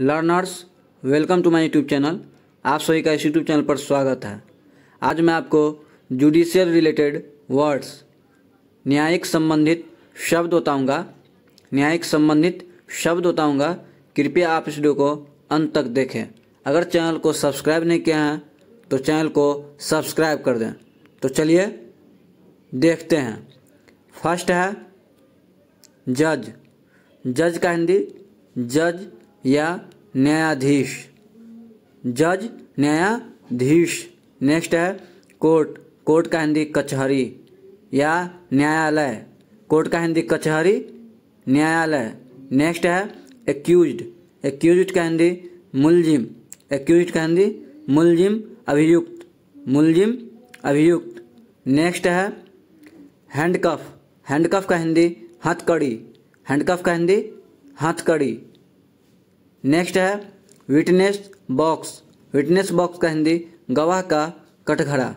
learners welcome to my YouTube channel आप सभी का इस यूट्यूब चैनल पर स्वागत है आज मैं आपको जुडिशियल रिलेटेड वर्ड्स न्यायिक संबंधित शब्द बताऊंगा न्यायिक संबंधित शब्द बताऊंगा कृपया आप इस वीडियो को अंत तक देखें अगर चैनल को सब्सक्राइब नहीं किया है तो चैनल को सब्सक्राइब कर दें तो चलिए देखते हैं फर्स्ट है जज जज का हिंदी जज या न्यायाधीश जज न्यायाधीश नेक्स्ट है कोर्ट कोर्ट का हिंदी कचहरी या न्यायालय कोर्ट का हिंदी कचहरी न्यायालय नेक्स्ट है एक्यूज एक्यूज का हिंदी मुलजिम एक्यूज का हिंदी मुलजिम अभियुक्त मुलजिम अभियुक्त नेक्स्ट है हैंडकफ हैंडकफ का हिंदी हथकड़ी हैंडकफ का हिंदी हथकड़ी नेक्स्ट है विटनेस बॉक्स विटनेस बॉक्स का हिंदी गवाह का कटघरा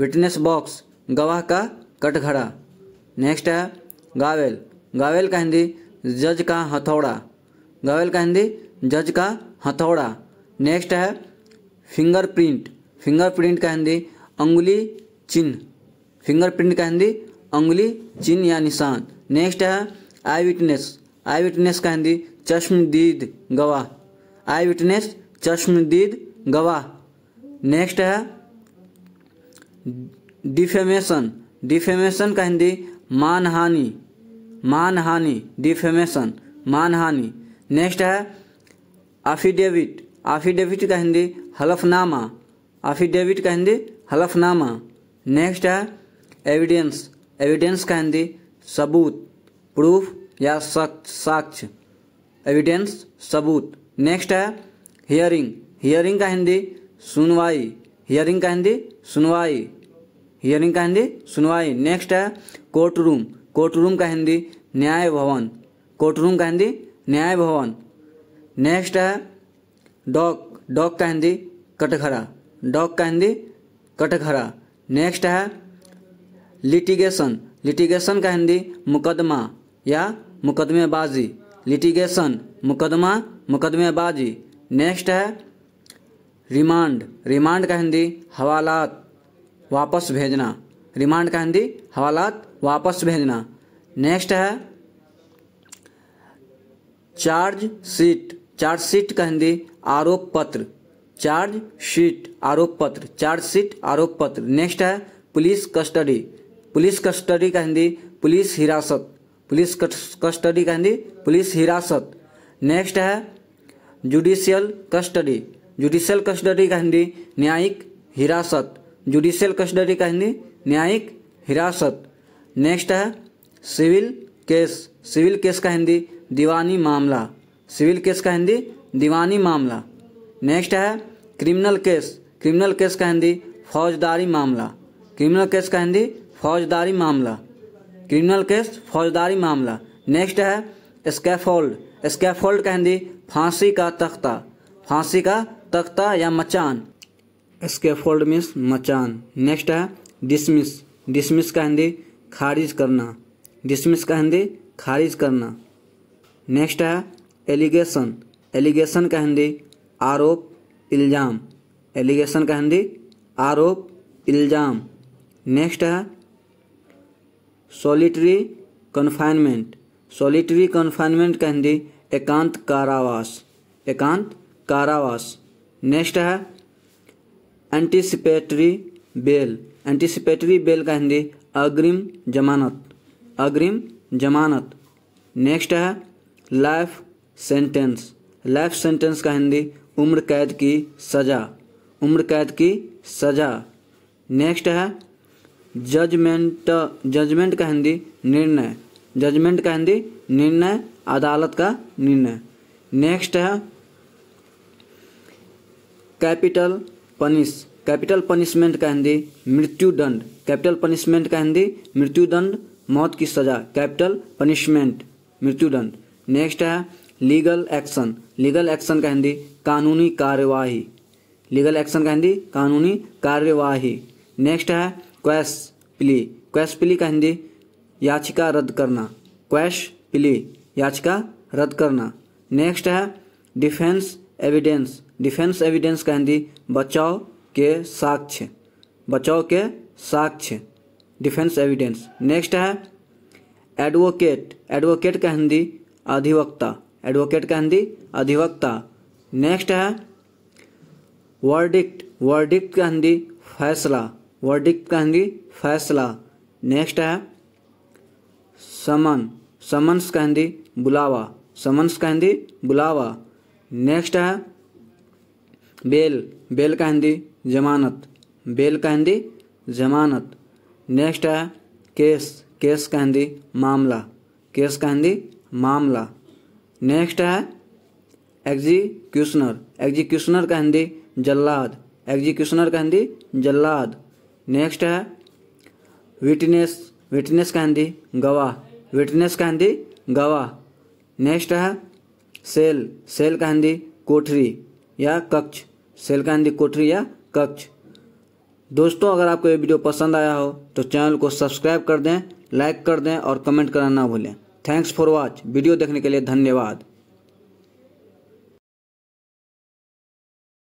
विटनेस बॉक्स गवाह का कटघरा नेक्स्ट है गावेल गावेल का हिंदी जज का हथौड़ा गावेल का हिंदी जज का हथौड़ा नेक्स्ट है फिंगरप्रिंट फिंगरप्रिंट का हिंदी अंगुली चिन्ह फिंगरप्रिंट का हिंदी अंगुली चिन्ह या निशान नेक्स्ट है आई विटनेस आई विटनेस का हिंदी चश्मदीद गवाह आई विटनेस चश्मदीद गवाह नेक्स्ट है डिफेमेशन डिफेमेशन का हिंदी मानहानि मानहानि डिफेमेशन मानहानि नेक्स्ट है एफिडेविट एफिडेविट का हिंदी हलफनामा एफिडेविट का हिंदी हलफनामा नेक्स्ट है एविडेंस एविडेंस का हिंदी सबूत प्रूफ या साक्ष्य एविडेंस सबूत नेक्स्ट है हियरिंग हियरिंग का हिंदी सुनवाई हियरिंग का हिंदी सुनवाई हियरिंग का हिंदी सुनवाई नेक्स्ट है कोर्ट रूम कोर्ट रूम का हिंदी न्याय भवन कोर्ट रूम का हिंदी न्याय भवन नेक्स्ट है डॉक डॉक का हिंदी कटघरा डॉक का हिंदी कटघरा नेक्स्ट है लिटिगेशन लिटिगेशन का हिंदी मुकदमा या मुकदमेबाजी लिटिगेशन मुकदमा मुकदमेबाजी नेक्स्ट है रिमांड रिमांड का हिंदी हवालात वापस भेजना रिमांड का हिंदी हवालात वापस भेजना नेक्स्ट है चार्ज शीट चार्ज शीट का हिंदी आरोप पत्र चार्ज शीट आरोप पत्र चार्ज शीट आरोप पत्र नेक्स्ट है पुलिस कस्टडी पुलिस कस्टडी का हिंदी पुलिस हिरासत पुलिस कस्टडी कहती पुलिस हिरासत नेक्स्ट है जुडिशियल कस्टडी जुडिशियल कस्टडी कहती न्यायिक हिरासत जुडिशियल कस्टडी कहती न्यायिक हिरासत नेक्स्ट है सिविल केस सिविल केस का हिंदी दीवानी मामला सिविल केस का हिंदी दीवानी मामला नेक्स्ट है क्रिमिनल केस क्रिमिनल केस का हिंदी फौजदारी मामला क्रिमिनल केस का हिंदी फौजदारी मामला क्रिमिनल केस फौजदारी मामला नेक्स्ट है स्कैफोल्ड स्कैफोल्ड का हिंदी फांसी का तख्ता फांसी का तख्ता या मचान स्कैफोल्ड मीन्स मचान नेक्स्ट है डिसमिस डिसमिस का हिंदी खारिज करना डिसमिस का हिंदी खारिज करना नेक्स्ट है एलिगेशन एलिगेशन का हिंदी आरोप इल्ज़ाम एलिगेशन का हिंदी आरोप इल्ज़ाम नेक्स्ट है सॉलिटरी कन्फाइनमेंट सॉलिटरी कन्फाइनमेंट का हिंदी एकांत कारावास एकांत कारावास नेक्स्ट है एंटीसिपेटरी बेल एंटीसिपेटरी बेल का हिंदी अग्रिम जमानत अग्रिम जमानत नेक्स्ट है लाइफ सेंटेंस लाइफ सेंटेंस का हिंदी उम्र कैद की सज़ा उम्र कैद की सज़ा नेक्स्ट है जजमेंट जजमेंट का हिंदी निर्णय जजमेंट का हिंदी निर्णय अदालत का निर्णय नेक्स्ट है कैपिटल पनिश कैपिटल पनिशमेंट का हिंदी मृत्यु दंड कैपिटल पनिशमेंट का हिंदी मृत्यु दंड मौत की सजा कैपिटल पनिशमेंट मृत्यु दंड नेक्स्ट है लीगल एक्शन लीगल एक्शन का हिंदी कानूनी कार्यवाही लीगल एक्शन का हिंदी कानूनी कार्यवाही नेक्स्ट है क्वैश प्ली क्वैश प्ली का हिंदी याचिका रद्द करना क्वैश प्ली याचिका रद्द करना नेक्स्ट है डिफेंस एविडेंस डिफेंस एविडेंस का हिंदी बचाव के साक्ष्य बचाव के साक्ष्य डिफेंस एविडेंस नेक्स्ट है एडवोकेट एडवोकेट का हिंदी अधिवक्ता एडवोकेट का हिंदी अधिवक्ता नेक्स्ट है वर्डिक्ट वर्डिक्ट का हिंदी फैसला वर्डिक कहेंगे फैसला नेक्स्ट है समन समन्स कहेंगे बुलावा समन्स कहेंगे बुलावा नेक्स्ट है बेल बेल कहेंगे जमानत बेल कहेंगे जमानत नेक्स्ट है केस केस कहेंगे मामला केस कहेंगे मामला नेक्स्ट है एग्जीक्यूशनर एग्जीक्यूशनर कहेंगे जल्लाद एग्जीक्यूशनर कहेंगे जल्लाद नेक्स्ट है विटनेस विटनेस का हिंदी गवाह विटनेस का हिंदी गवाह नेक्स्ट है सेल सेल का हिंदी कोठरी या कक्ष सेल का हिंदी कोठरी या कक्ष दोस्तों अगर आपको ये वीडियो पसंद आया हो तो चैनल को सब्सक्राइब कर दें लाइक कर दें और कमेंट करना ना भूलें थैंक्स फॉर वॉच वीडियो देखने के लिए धन्यवाद